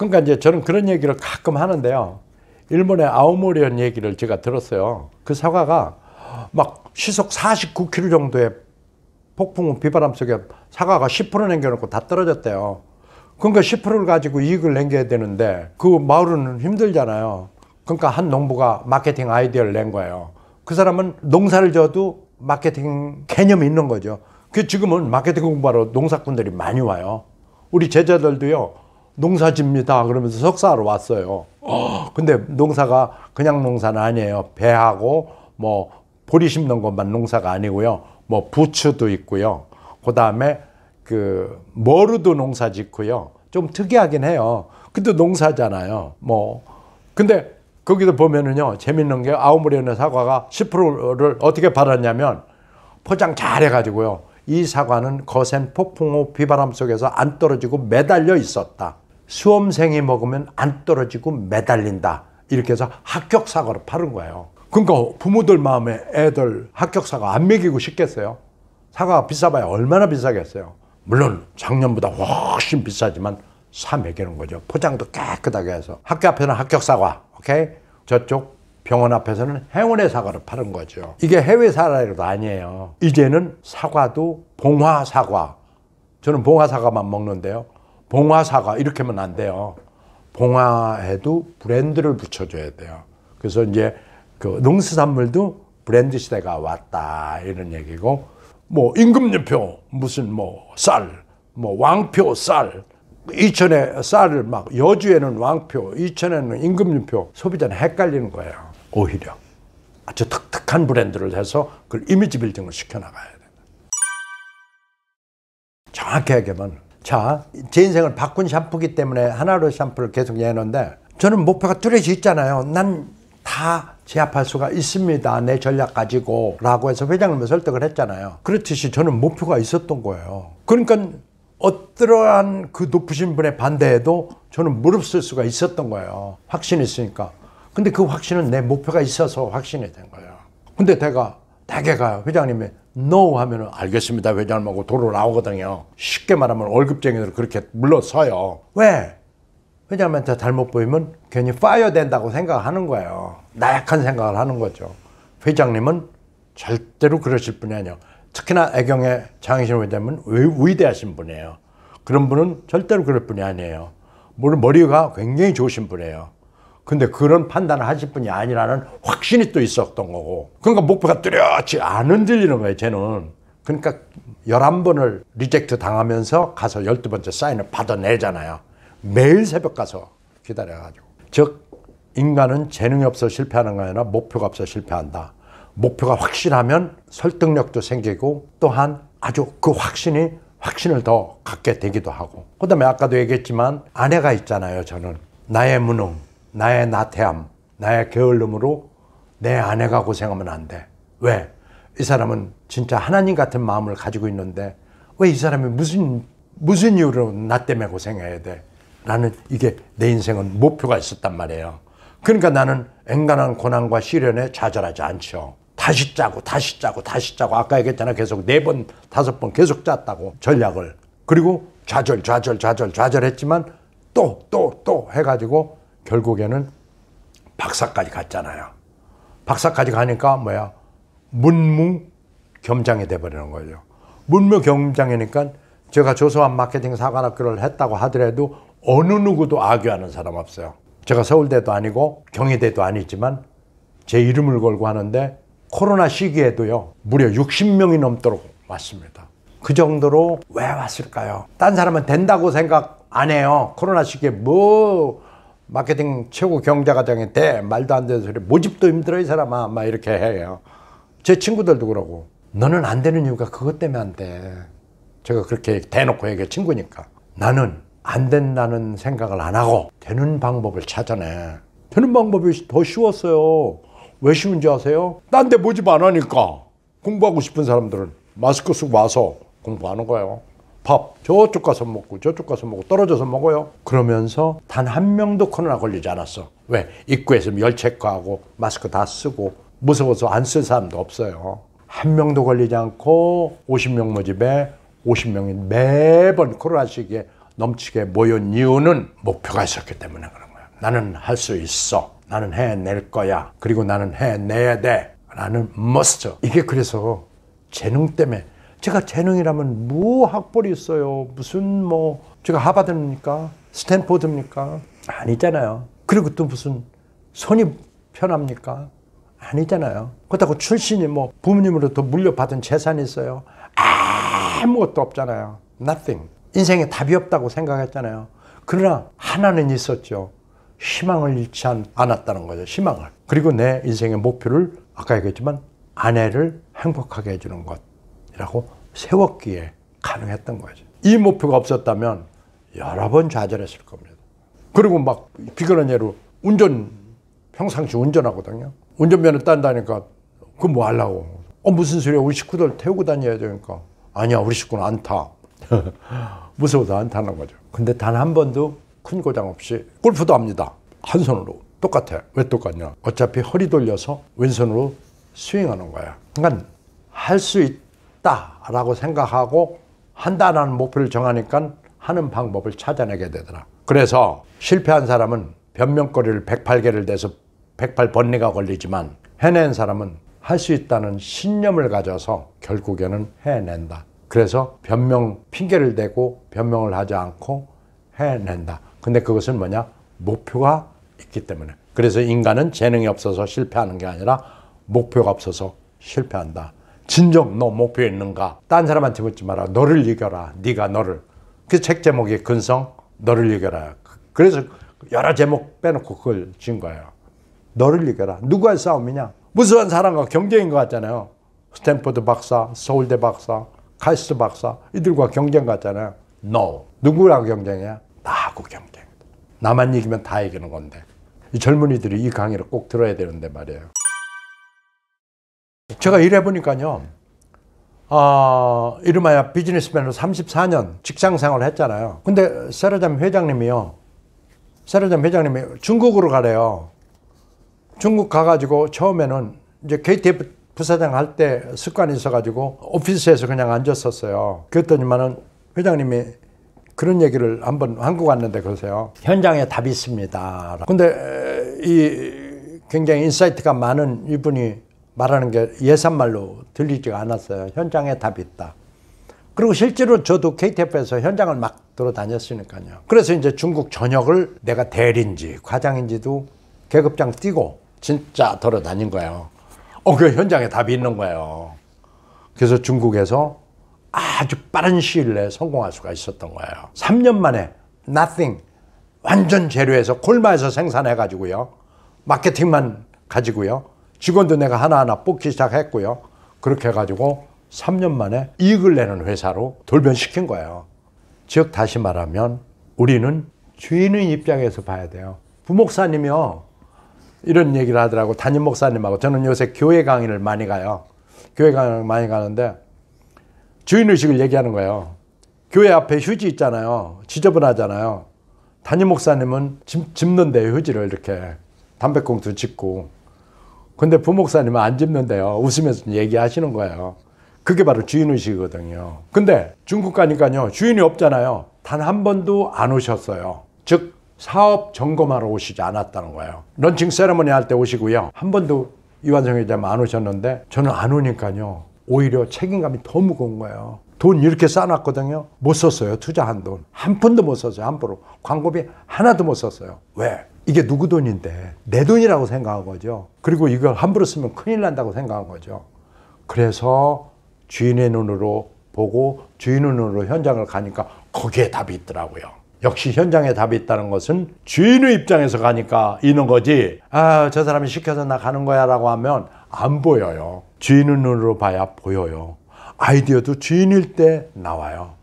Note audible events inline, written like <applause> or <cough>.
그러니까 이제 저는 그런 얘기를 가끔 하는데요. 일본의 아우모리언 얘기를 제가 들었어요. 그 사과가 막 시속 49km 정도의 폭풍 비바람 속에 사과가 10% 남겨놓고 다 떨어졌대요. 그러니까 10%를 가지고 이익을 남겨야 되는데 그 마을은 힘들잖아요. 그러니까 한 농부가 마케팅 아이디어를 낸 거예요. 그 사람은 농사를 져도 마케팅 개념이 있는 거죠. 그 지금은 마케팅 공부하러 농사꾼들이 많이 와요. 우리 제자들도요. 농사집니다. 그러면서 석사하러 왔어요. 어, 근데 농사가 그냥 농사는 아니에요. 배하고 뭐 보리 심는 것만 농사가 아니고요. 뭐 부추도 있고요. 그다음에 그 머루도 농사 짓고요. 좀 특이하긴 해요. 근데 농사잖아요. 뭐 근데 거기도 보면은요. 재밌는 게 아우무리온의 사과가 10%를 어떻게 받았냐면 포장 잘해 가지고요. 이 사과는 거센 폭풍우 비바람 속에서 안 떨어지고 매달려 있었다. 수험생이 먹으면 안 떨어지고 매달린다. 이렇게 해서 합격 사과로 파는 거예요. 그러니까 부모들 마음에 애들 합격 사과 안 먹이고 싶겠어요. 사과가 비싸봐야 얼마나 비싸겠어요. 물론 작년보다 훨씬 비싸지만 사 먹이는 거죠. 포장도 깨끗하게 해서 학교 앞에는 합격 사과, 오케이? 저쪽 병원 앞에서는 행운의 사과를 파는 거죠. 이게 해외 사례도 아니에요. 이제는 사과도 봉화 사과. 저는 봉화 사과만 먹는데요. 봉화사가 이렇게 하면 안 돼요. 봉화에도 브랜드를 붙여줘야 돼요. 그래서 이제 그 농수산물도 브랜드 시대가 왔다 이런 얘기고 뭐 임금료표 무슨 뭐쌀뭐 뭐 왕표 쌀 이천에 쌀을 막 여주에는 왕표 이천에는 임금료표 소비자는 헷갈리는 거예요 오히려 아주 특특한 브랜드를 해서 그 이미지 빌딩을 시켜나가야 돼요 정확히 얘기하면 자, 제 인생을 바꾼 샴푸기 때문에 하나로 샴푸를 계속 내는데 저는 목표가 뚜렷이 있잖아요. 난 다 제압할 수가 있습니다. 내 전략 가지고. 라고 해서 회장님을 설득을 했잖아요. 그렇듯이 저는 목표가 있었던 거예요. 그러니까 어떠한 그 높으신 분의 반대에도 저는 무릅쓸 수가 있었던 거예요. 확신이 있으니까. 근데 그 확신은 내 목표가 있어서 확신이 된 거예요. 근데 내가 대개 가요. 회장님이 no 하면 알겠습니다. 회장님하고 도로 나오거든요. 쉽게 말하면 월급쟁이들 그렇게 물러서요. 왜? 회장님한테 잘못 보이면 괜히 파이어 된다고 생각하는 거예요. 나약한 생각을 하는 거죠. 회장님은 절대로 그러실 분이 아니에요. 특히나 애경의 장희신 회장님은 위대하신 분이에요. 그런 분은 절대로 그럴 분이 아니에요. 물론 머리가 굉장히 좋으신 분이에요. 근데 그런 판단을 하실 분이 아니라는 확신이 또 있었던 거고. 그러니까 목표가 뚜렷이 안 흔들리는 거예요, 쟤는. 그러니까 열한 번을 리젝트 당하면서 가서 열두 번째 사인을 받아내잖아요. 매일 새벽 가서 기다려가지고. 즉, 인간은 재능이 없어 실패하는 거 아니라 목표가 없어 실패한다. 목표가 확실하면 설득력도 생기고 또한 아주 그 확신이 확신을 더 갖게 되기도 하고. 그 다음에 아까도 얘기했지만 아내가 있잖아요, 저는. 나의 무능. 나의 나태함, 나의 게을름으로 내 아내가 고생하면 안 돼. 왜? 이 사람은 진짜 하나님 같은 마음을 가지고 있는데 왜 이 사람이 무슨 무슨 이유로 나 때문에 고생해야 돼? 나는 이게 내 인생은 목표가 있었단 말이에요. 그러니까 나는 앵간한 고난과 시련에 좌절하지 않죠. 다시 짜고 다시 짜고 다시 짜고 아까 얘기했잖아 계속 네번 다섯 번 계속 짰다고 전략을 그리고 좌절 좌절 좌절 좌절했지만 또 또, 또 해가지고 결국에는 박사까지 갔잖아요. 박사까지 가니까 뭐야 문무 겸장이 돼버리는 거예요. 문무 겸장이니까 제가 조소한 마케팅 사관학교를 했다고 하더라도 어느 누구도 악유하는 사람 없어요. 제가 서울대도 아니고 경희대도 아니지만 제 이름을 걸고 하는데 코로나 시기에도요 무려 60명이 넘도록 왔습니다. 그 정도로 왜 왔을까요? 딴 사람은 된다고 생각 안 해요. 코로나 시기에 뭐 마케팅 최고 경자가 되겠데 말도 안 되는 소리 모집도 힘들어 이 사람아 막 이렇게 해요 제 친구들도 그러고 너는 안 되는 이유가 그것 때문에 안돼 제가 그렇게 대놓고 얘기해 친구니까 나는 안 된다는 생각을 안 하고 되는 방법을 찾아내 되는 방법이 더 쉬웠어요 왜 쉬운지 아세요? 딴 데 모집 안 하니까 공부하고 싶은 사람들은 마스크 쓰고 와서 공부하는 거예요 밥 저쪽 가서 먹고 저쪽 가서 먹고 떨어져서 먹어요. 그러면서 단 한 명도 코로나 걸리지 않았어. 왜? 입구에서 열 체크하고 마스크 다 쓰고 무서워서 안 쓸 사람도 없어요. 한 명도 걸리지 않고 50명 모집에 50명이 매번 코로나 시기에 넘치게 모인 이유는 목표가 있었기 때문에 그런 거야. 나는 할 수 있어. 나는 해낼 거야. 그리고 나는 해내야 돼. 라는 머스터. 이게 그래서 재능 때문에 제가 재능이라면 뭐 학벌이 있어요? 무슨 뭐 제가 하바드입니까? 스탠포드입니까? 아니잖아요. 그리고 또 무슨 손이 편합니까? 아니잖아요. 그렇다고 출신이 뭐 부모님으로부터 물려받은 재산이 있어요. 아무것도 없잖아요. Nothing. 인생에 답이 없다고 생각했잖아요. 그러나 하나는 있었죠. 희망을 잃지 않았다는 거죠. 희망을. 그리고 내 인생의 목표를 아까 얘기했지만 아내를 행복하게 해주는 것. 라고 세웠기에 가능했던 거죠. 이 목표가 없었다면 여러 번 좌절했을 겁니다. 그리고 막비근는 예로 운전 평상시 운전하거든요. 운전면허 딴다니까 그 뭐 하려고. 어 무슨 소리야 우리 식구들 태우고 다녀야 되니까. 아니야 우리 식구는 안 타. <laughs> 무서워서 안 타는 거죠. 근데 단 한 번도 큰 고장 없이 골프도 합니다. 한 손으로 똑같아. 왜 똑같냐? 어차피 허리 돌려서 왼손으로 스윙하는 거야. 그러니까 할수있 맞다라고 생각하고 한다는 목표를 정하니까 하는 방법을 찾아내게 되더라. 그래서 실패한 사람은 변명거리를 108개를 대서 108번뇌가 걸리지만 해낸 사람은 할 수 있다는 신념을 가져서 결국에는 해낸다. 그래서 변명 핑계를 대고 변명을 하지 않고 해낸다. 근데 그것은 뭐냐? 목표가 있기 때문에. 그래서 인간은 재능이 없어서 실패하는 게 아니라 목표가 없어서 실패한다. 진정 너 목표 있는가? 딴 사람한테 묻지 마라. 너를 이겨라. 네가 너를. 그 책 제목이 근성, 너를 이겨라. 그, 그래서 여러 제목 빼놓고 그걸 진 거예요. 너를 이겨라. 누구의 싸움이냐? 무수한 사람과 경쟁인 것 같잖아요. 스탠퍼드 박사, 서울대 박사, 카이스트 박사 이들과 경쟁 같잖아요. No. 누구랑 경쟁이야? 나하고 경쟁. 나만 이기면 다 이기는 건데. 이 젊은이들이 이 강의를 꼭 들어야 되는데 말이에요. 제가 일해보니까요, 어, 이름하여 비즈니스맨으로 34년 직장 생활을 했잖아요. 근데 세라잠 회장님이요, 세라잠 회장님이 중국으로 가래요. 중국 가가지고 처음에는 이제 KTF 부사장 할 때 습관이 있어가지고 오피스에서 그냥 앉았었어요. 그랬더니만은 회장님이 그런 얘기를 한번 한국 왔는데 그러세요. 현장에 답이 있습니다. 근데 이 굉장히 인사이트가 많은 이분이 말하는 게 예산말로 들리지가 않았어요. 현장에 답이 있다. 그리고 실제로 저도 KTF에서 현장을 막 돌아다녔으니까요. 그래서 이제 중국 전역을 내가 대리인지 과장인지도 계급장 뛰고 진짜 돌아다닌 거예요. 어, 그 현장에 답이 있는 거예요. 그래서 중국에서 아주 빠른 시일 내에 성공할 수가 있었던 거예요. 3년 만에 nothing 완전 재료에서 골마에서 생산해 가지고요. 마케팅만 가지고요. 직원도 내가 하나하나 뽑기 시작했고요. 그렇게 해가지고 3년 만에 이익을 내는 회사로 돌변시킨 거예요. 즉 다시 말하면 우리는 주인의 입장에서 봐야 돼요. 부목사님이요. 이런 얘기를 하더라고. 담임 목사님하고 저는 요새 교회 강의를 많이 가요. 교회 강의를 많이 가는데 주인의식을 얘기하는 거예요. 교회 앞에 휴지 있잖아요. 지저분하잖아요. 담임 목사님은 집, 는데 휴지를 이렇게 담배꽁초 짚고 근데 부목사님은 안집는데요 웃으면서 얘기하시는 거예요. 그게 바로 주인의식이거든요. 근데 중국 가니까요. 주인이 없잖아요. 단 한 번도 안 오셨어요. 즉, 사업 점검하러 오시지 않았다는 거예요. 런칭 세레머니 할 때 오시고요. 한 번도 이완성 회장님 안 오셨는데 저는 안 오니까요. 오히려 책임감이 더 무거운 거예요. 돈 이렇게 쌓아놨거든요. 못 썼어요. 투자한 돈. 한 푼도 못 썼어요. 함부로. 광고비 하나도 못 썼어요. 왜? 이게 누구 돈인데 내 돈이라고 생각한 거죠. 그리고 이걸 함부로 쓰면 큰일 난다고 생각한 거죠. 그래서 주인의 눈으로 보고 주인 의 눈으로 현장을 가니까 거기에 답이 있더라고요. 역시 현장에 답이 있다는 것은 주인의 입장에서 가니까 있는 거지. 아, 저 사람이 시켜서 나 가는 거야 라고 하면 안 보여요. 주인의 눈으로 봐야 보여요. 아이디어도 주인일 때 나와요.